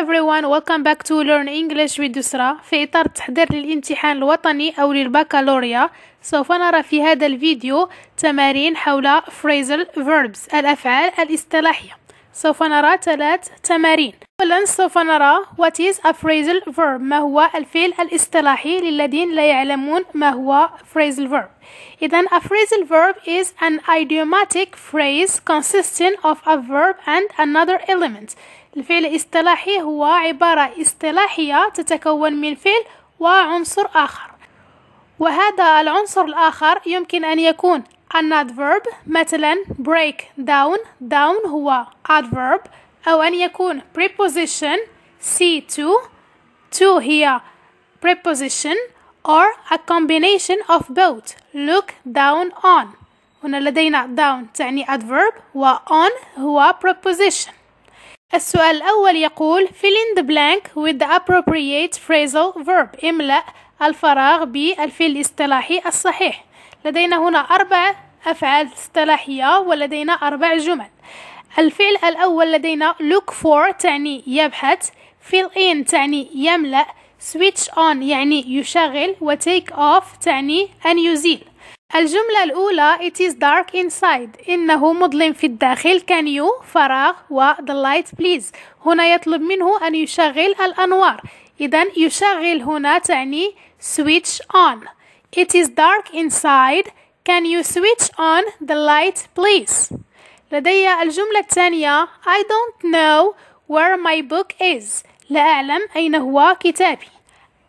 everyone, welcome back to Learn English with Dusra في إطار التحضير للامتحان الوطني أو للبكالوريا سوف نرى في هذا الفيديو تمارين حول phrasal verbs الأفعال الاصطلاحية سوف نرى ثلاث تمارين أولا سوف نرى what is a phrasal verb ما هو الفعل الاصطلاحي للذين لا يعلمون ما هو phrasal verb إذا a phrasal verb is an idiomatic phrase consisting of a verb and another element الفعل الاصطلاحي هو عبارة اصطلاحية تتكون من فعل وعنصر آخر وهذا العنصر الآخر يمكن أن يكون an adverb مثلا break down down هو adverb أو أن يكون preposition see to to هي preposition or a combination of both look down on هنا لدينا down تعني adverb و on هو preposition السؤال الأول يقول fill in the blank with the appropriate phrasal verb املأ الفراغ بالفعل الاصطلاحي الصحيح لدينا هنا أربع أفعال اصطلاحية ولدينا أربع جمل الفعل الأول لدينا look for تعني يبحث fill in تعني يملأ switch on يعني يشغل وtake take off تعني أن يزيل الجملة الأولى It is dark inside إنه مظلم في الداخل Can you فراغ و the light please هنا يطلب منه أن يشغل الأنوار إذا يشغل هنا تعني switch on It is dark inside Can you switch on the light please لدي الجملة الثانية I don't know where my book is لا أعلم أين هو كتابي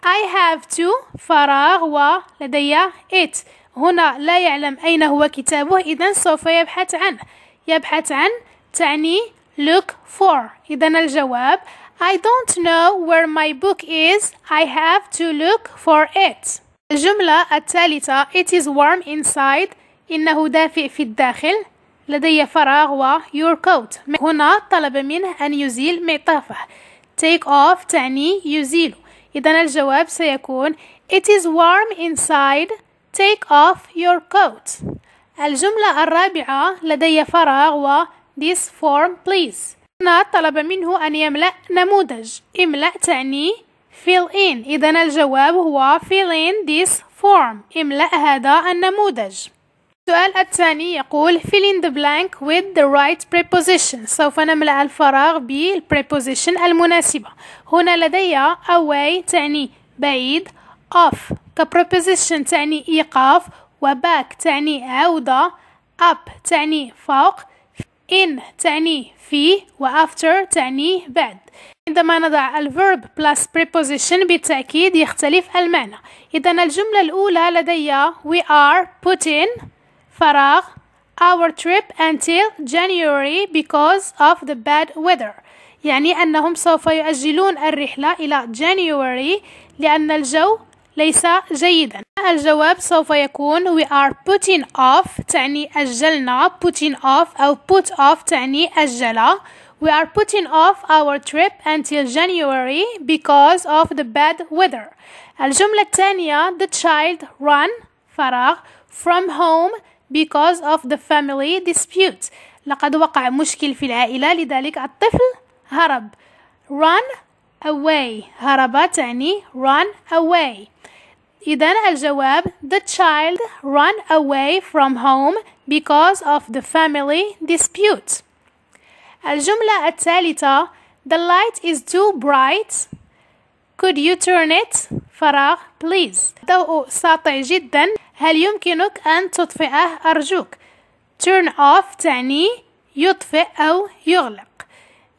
I have to فراغ و لدي it هنا لا يعلم أين هو كتابه إذا سوف يبحث عنه يبحث عن تعني look for إذا الجواب I don't know where my book is I have to look for it الجملة الثالثة It is warm inside إنه دافئ في الداخل لدي فراغ و your coat هنا طلب منه أن يزيل معطفه take off تعني يزيل إذا الجواب سيكون It is warm inside take off your coat الجملة الرابعة لدي فراغ و this form please هنا طلب منه أن يملأ نموذج املأ تعني fill in إذا الجواب هو fill in this form املأ هذا النموذج السؤال الثاني يقول fill in the blank with the right preposition سوف نملأ الفراغ بالpreposition المناسبة هنا لدي away تعني بعيد قاف كبروبوزيشن تعني إيقاف وباك تعني عودة اب تعني فوق ان تعني في وافتر تعني بعد عندما نضع الفيرب plus بريبوزيشن بالتأكيد يختلف المعنى إذا الجملة الأولى لدي we are putting فراغ our trip until January because of the bad weather يعني أنهم سوف يؤجلون الرحلة إلى January لأن الجو ليس جيدا الجواب سوف يكون we are putting off تعني أجلنا putting off أو put off تعني أجل we are putting off our trip until January because of the bad weather الجملة الثانية the child run فراغ from home because of the family dispute لقد وقع مشكل في العائلة لذلك الطفل هرب run away هرب تعني run away إذا الجواب The child ran away from home because of the family dispute الجملة الثالثة The light is too bright Could you turn it? فراغ please الضوء ساطع جدا هل يمكنك أن تطفئه أرجوك turn off تعني يطفئ أو يغلق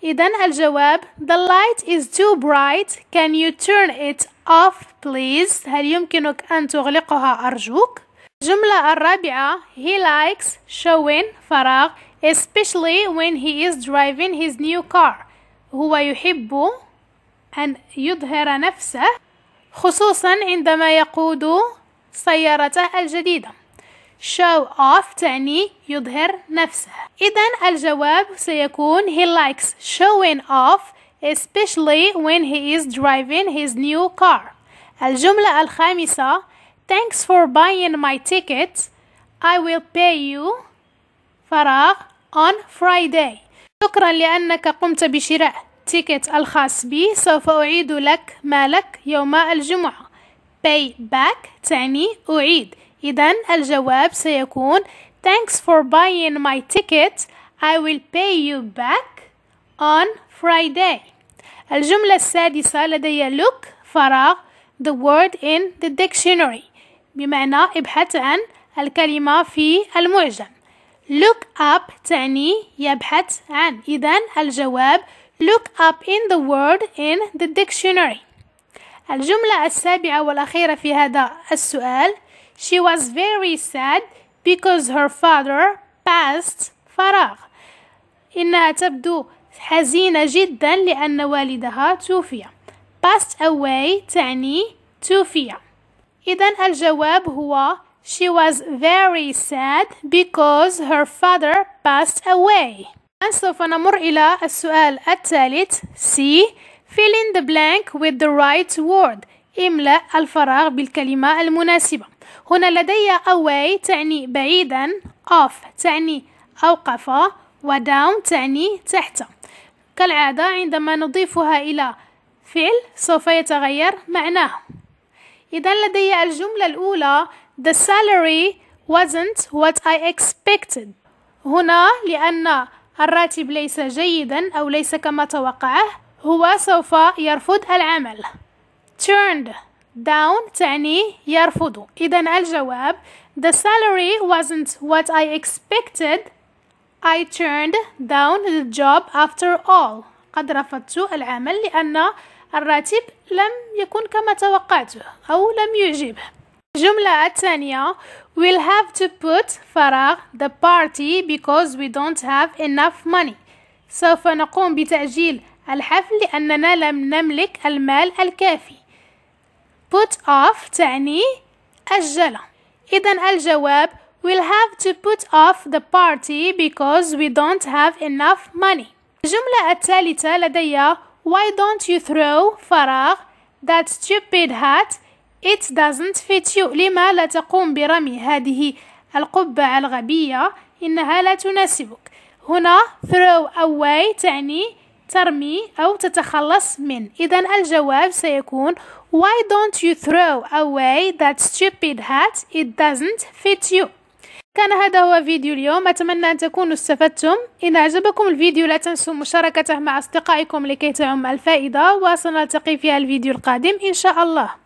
إذا الجواب The light is too bright Can you turn it off please هل يمكنك أن تغلقها أرجوك؟ الجملة الرابعة he likes showing فراغ especially when he is driving his new car هو يحب أن يظهر نفسه خصوصا عندما يقود سيارته الجديدة show off تعني يظهر نفسه إذا الجواب سيكون he likes showing off especially when he is driving his new car الجملة الخامسة Thanks for buying my ticket I will pay you فراغ on Friday شكرا لأنك قمت بشراء تيكت الخاص بي سوف أعيد لك مالك يوم الجمعة pay back تعني أعيد إذا الجواب سيكون Thanks for buying my ticket I will pay you back on Friday الجملة السادسة لدي look فراغ the word in the dictionary بمعنى ابحث عن الكلمة في المعجم look up تعني يبحث عن إذا الجواب look up in the word in the dictionary الجملة السابعة والأخيرة في هذا السؤال She was very sad because her father passed فراغ إنها تبدو حزينة جدا لأن والدها توفي passed away تعني توفي إذا الجواب هو She was very sad because her father passed away. الآن سوف نمر إلى السؤال الثالث C. Fill in the blank with the right word. املأ الفراغ بالكلمة المناسبة. هنا لدي away تعني بعيدا, off تعني أوقف, و down تعني تحت. كالعادة عندما نضيفها إلى فعل سوف يتغير معناه إذا لدي الجملة الأولى The salary wasn't what I expected هنا لأن الراتب ليس جيدا أو ليس كما توقعه هو سوف يرفض العمل turned down تعني يرفض إذا الجواب The salary wasn't what I expected I turned down the job after all قد رفضت العمل لأن الراتب لم يكن كما توقعته أو لم يعجبه الجملة الثانية We'll have to put فراغ the party because we don't have enough money سوف نقوم بتأجيل الحفل لأننا لم نملك المال الكافي put off تعني أجل إذا الجواب We'll have to put off the party because we don't have enough money. الجملة الثالثة لدي Why don't you throw فراغ that stupid hat It doesn't fit you لما لا تقوم برمي هذه القبعة الغبية إنها لا تناسبك هنا throw away تعني ترمي أو تتخلص من إذا الجواب سيكون Why don't you throw away that stupid hat It doesn't fit you كان هذا هو فيديو اليوم أتمنى أن تكونوا استفدتم إن أعجبكم الفيديو لا تنسوا مشاركته مع أصدقائكم لكي تعم الفائدة وسنلتقي في الفيديو القادم إن شاء الله